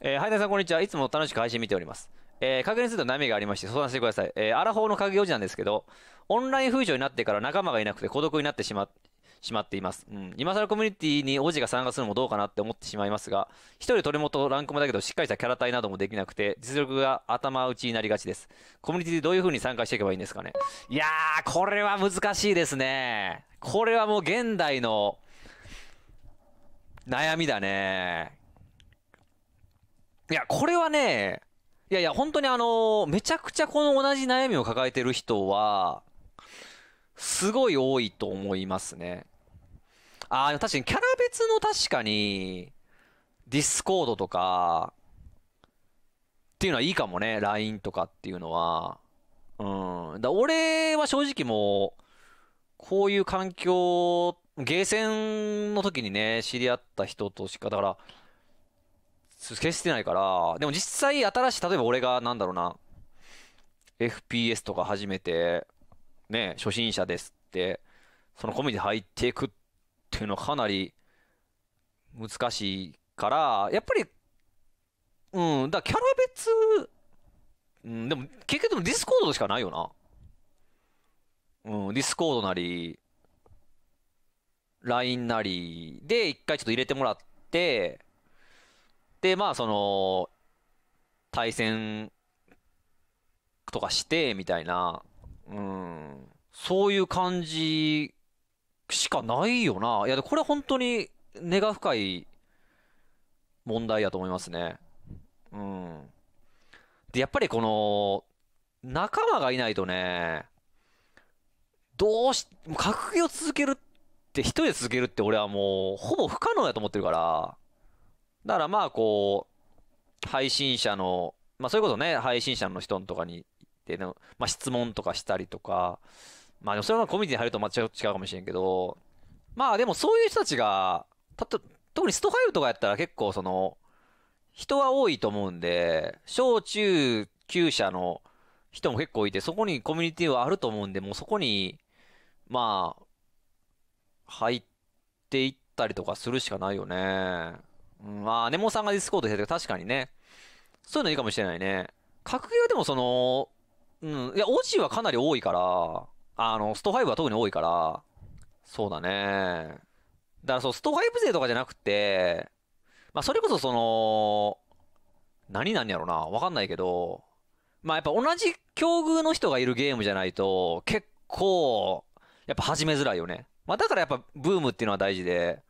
えー、ハイタさんこんにちは。いつも楽しく配信見ております。えー、確認すると悩みがありまして相談してください。えー、アラフォーの鍵おじなんですけど、オンライン風潮になってから仲間がいなくて孤独になってしま、しまっています。うん。今更コミュニティにおじが参加するのもどうかなって思ってしまいますが、一人取り元ランクもだけどしっかりしたキャラ体などもできなくて、実力が頭打ちになりがちです。コミュニティでどういう風に参加していけばいいんですかね。いやー、これは難しいですね。これはもう現代の悩みだね。いや、これはね、いやいや、本当にあの、めちゃくちゃこの同じ悩みを抱えてる人は、すごい多いと思いますね。ああ、確かにキャラ別の確かに、ディスコードとか、っていうのはいいかもね。LINE とかっていうのは。うん。だ俺は正直もう、こういう環境、ゲーセンの時にね、知り合った人としか、だから、消してないから、でも実際新しい、例えば俺がなんだろうな、FPS とか初めて、ね、初心者ですって、そのコミュニティ入っていくっていうのはかなり難しいから、やっぱり、うん、だキャラ別、うん、でも結局でもディスコードしかないよな。うん、ディスコードなり、LINE なりで一回ちょっと入れてもらって、で、まあ、その、対戦とかして、みたいな、うん、そういう感じしかないよな。いや、これ本当に根が深い問題やと思いますね。うん。で、やっぱりこの、仲間がいないとね、どうし、格ゲを続けるって、一人で続けるって俺はもう、ほぼ不可能やと思ってるから、だからまあこう、配信者の、まあそれこそね、配信者の人とかにでの、まあ質問とかしたりとか、まあそれはコミュニティに入るとまた違うかもしれんけど、まあでもそういう人たちが、たと、特にスト5とかやったら結構その、人は多いと思うんで、小中級者の人も結構いて、そこにコミュニティはあると思うんで、もうそこに、まあ、入っていったりとかするしかないよね。うん、まあ、ネモさんがディスコードしてる確かにね。そういうのいいかもしれないね。格ゲーでもその、うん、いや、オジはかなり多いから、あの、スト5は特に多いから、そうだね。だからそう、スト5勢とかじゃなくて、まあ、それこそその、何なんやろな、わかんないけど、まあ、やっぱ同じ境遇の人がいるゲームじゃないと、結構、やっぱ始めづらいよね。まあ、だからやっぱブームっていうのは大事で、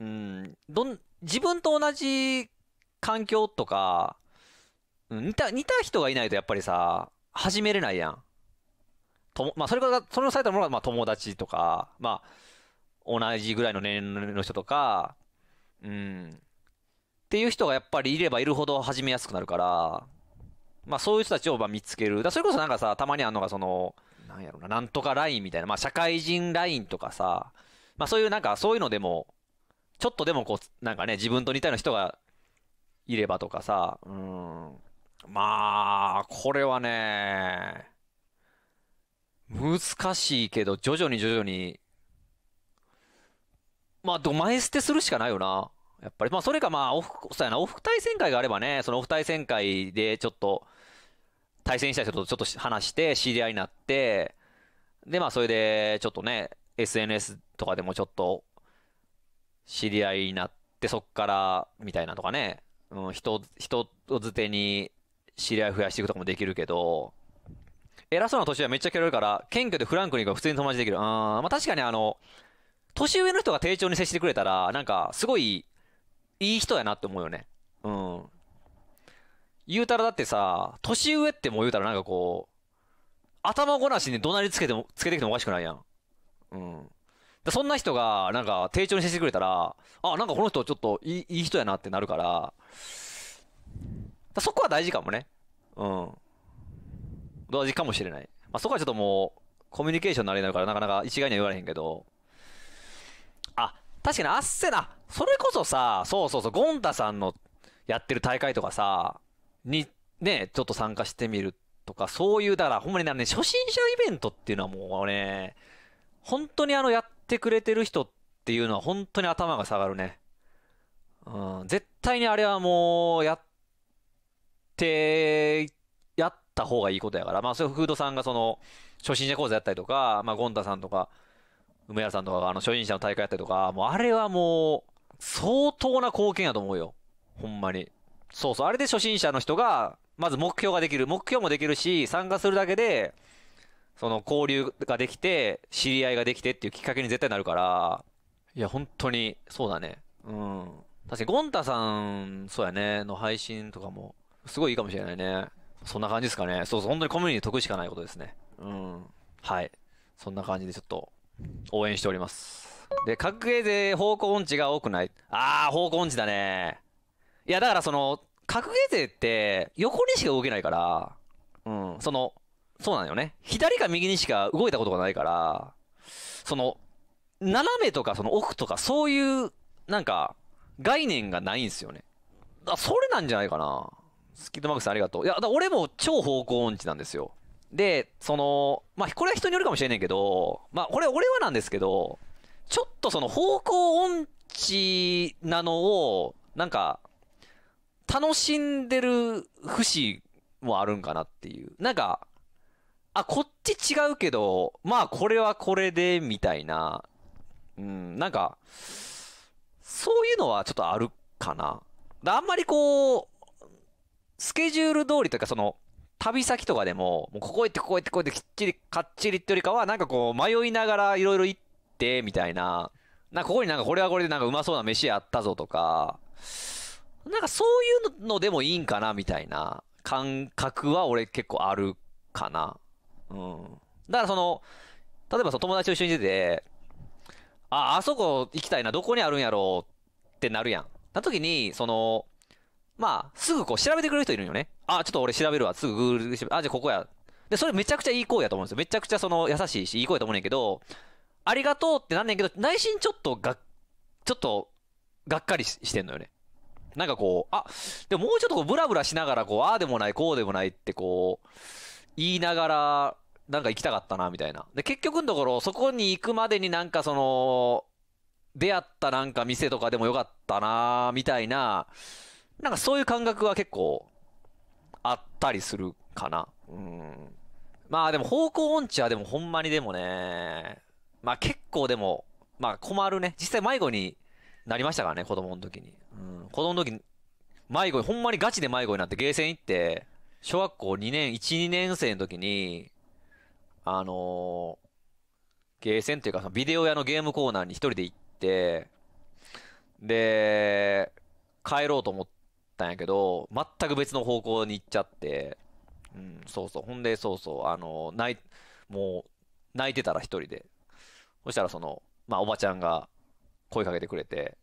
うん、どん、自分と同じ環境とか、似た、似た人がいないとやっぱりさ、始めれないやん。とも、まあ、それが、そのされたものが、まあ、友達とか、まあ、同じぐらいの年齢の人とか、うん。っていう人がやっぱりいればいるほど始めやすくなるから、まあそういう人たちをま見つける。だそれこそなんかさ、たまにあんのがその、なんやろな、なんとかラインみたいな、まあ社会人ラインとかさ、まあそういうなんかそういうのでもちょっとでもこう、なんかね、自分と似たような人がいればとかさ、うん。まあ、これはね、難しいけど、徐々に徐々に、まあ、ど前捨てするしかないよな。やっぱり。まあ、それかまあ、オフ、そうやな、オフ対戦会があればね、そのオフ対戦会でちょっと、対戦した人とちょっと話して、知り合いになって、で、まあ、それで、ちょっとね、SNS とかでもちょっと知り合いになって、そっから、みたいなとかね、うん、人、人をづてに知り合い増やしていくとかもできるけど、偉そうな年はめっちゃ嫌いるから、謙虚でフランクに普通に友達できる。うん、まあ確かにあの、年上の人が丁重に接してくれたら、なんか、すごい、いい人やなって思うよね。うん。言うたらだってさ、年上ってもう言うたらなんかこう、頭ごなしに怒鳴りつけても、つけてきてもおかしくないやん。うん。そんな人が、なんか、丁重に接してくれたら、あ、なんかこの人ちょっといいいい人やなってなるから、だそこは大事かもね。うん。同じかもしれない。まあ、そこはちょっともう、コミュニケーションのあれになるから、なかなか一概には言われへんけど、あ、確かにあっせな、それこそさ、そうそうそう、ゴンタさんのやってる大会とかさ、に、ね、ちょっと参加してみるとか、そういう、だから、ほんまにね、初心者イベントっていうのはもうね、本当にあの、やっってくれてる人っていうのは本当に頭が下がるね。うん、絶対にあれはもう、やって、やった方がいいことやから。まあ、そういうフードさんがその、初心者講座やったりとか、まあ、ゴンタさんとか、梅原さんとかがあの、初心者の大会やったりとか、もうあれはもう、相当な貢献やと思うよ。ほんまに。そうそう。あれで初心者の人が、まず目標ができる。目標もできるし、参加するだけで、その交流ができて、知り合いができてっていうきっかけに絶対なるから、いや、本当に、そうだね。うん。確かに、ゴンタさん、そうやね、の配信とかも、すごいいいかもしれないね。そんな感じですかね。そうそう、本当にコミュニティ得しかないことですね。うん。はい。そんな感じでちょっと、応援しております。で、格ゲーで方向音痴が多くない。あー、方向音痴だね。いや、だからその、格ゲー勢って、横にしか動けないから、うん、その、そうなんよね。左か右にしか動いたことがないから、その、斜めとかその奥とかそういう、なんか、概念がないんですよね。あ、それなんじゃないかな。スキッドマックスさんありがとう。いや、だ俺も超方向音痴なんですよ。で、その、まあ、これは人によるかもしれないけど、まあ、これ俺はなんですけど、ちょっとその方向音痴なのを、なんか、楽しんでる節もあるんかなっていう。なんか、あ、こっち違うけど、まあこれはこれで、みたいな。うん、なんか、そういうのはちょっとあるかな。あんまりこう、スケジュール通りというか、その、旅先とかでも、もうここ行ってここ行ってここ行ってきっちり、かっちりってよりかは、なんかこう、迷いながらいろいろ行って、みたいな。なんかここになんかこれはこれでなんかうまそうな飯あったぞとか、なんかそういうのでもいいんかな、みたいな感覚は俺結構あるかな。うん。だからその、例えばその友達と一緒に出て、あ、あそこ行きたいな、どこにあるんやろうってなるやん。な時に、その、まあ、すぐこう調べてくれる人いるんよね。あ、ちょっと俺調べるわ。すぐ Google で調べあ、じゃあここや。で、それめちゃくちゃいい声やと思うんですよ。めちゃくちゃその優しいし、いい声やと思うねんけど、ありがとうってなんねんけど、内心ちょっとが、ちょっと、がっかりしてんのよね。なんかこう、あ、でももうちょっとこうブラブラしながら、こう、ああでもない、こうでもないってこう、言いながら、なんか行きたかったな、みたいな。で、結局のところ、そこに行くまでになんかその、出会ったなんか店とかでもよかったな、みたいな、なんかそういう感覚は結構、あったりするかな。うん。まあでも方向音痴はでもほんまにでもね、まあ結構でも、まあ困るね。実際迷子になりましたからね、子供の時に。うん。子供の時、迷子に、ほんまにガチで迷子になってゲーセン行って、小学校2年、1、2年生の時に、あのー、ゲーセンっていうか、ビデオ屋のゲームコーナーに一人で行って、で、帰ろうと思ったんやけど、全く別の方向に行っちゃって、うん、そうそう。ほんで、そうそう、あのー、泣い、もう、泣いてたら一人で。そしたら、その、まあ、おばちゃんが声かけてくれて、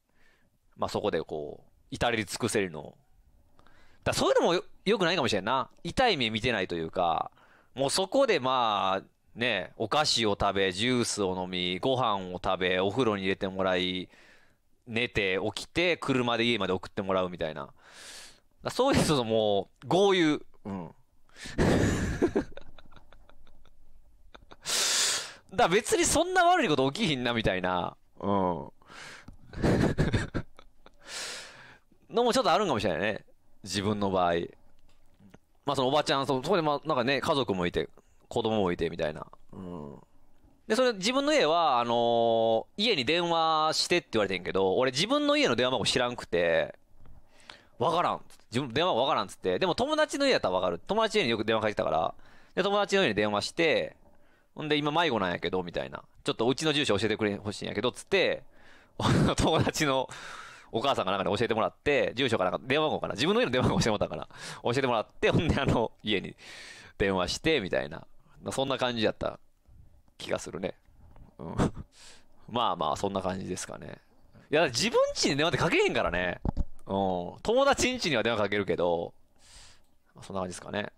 まあ、そこでこう、至れり尽くせりのだそういうのもよよくないかもしれんな。痛い目見てないというか、もうそこでまあ、ね、お菓子を食べ、ジュースを飲み、ご飯を食べ、お風呂に入れてもらい、寝て、起きて、車で家まで送ってもらうみたいな。そういうのもう、豪遊。うん。だ別にそんな悪いこと起きひんな、みたいな。うん。のもちょっとあるんかもしれないね。自分の場合。まあ、そのおばちゃん、そこで、まあ、なんかね、家族もいて、子供もいて、みたいな。うん。で、それ、自分の家は、あのー、家に電話してって言われてんけど、俺自分の家の電話番号知らんくて、わからん。自分、電話わからんっつって。でも友達の家やったらわかる。友達の家によく電話かけてたから。で、友達の家に電話して、ほんで、今迷子なんやけど、みたいな。ちょっとうちの住所教えてくれほしいんやけど、つって、友達のお母さんがなんかに教えてもらって、住所かなんか電話番号かな。自分の家の電話番号教えてもらったから。教えてもらって、ほんであの、家に電話して、みたいな。そんな感じやった気がするね。うん。まあまあ、そんな感じですかね。いや、自分家に電話ってかけへんからね。うん。友達ん家には電話かけるけど、そんな感じですかね。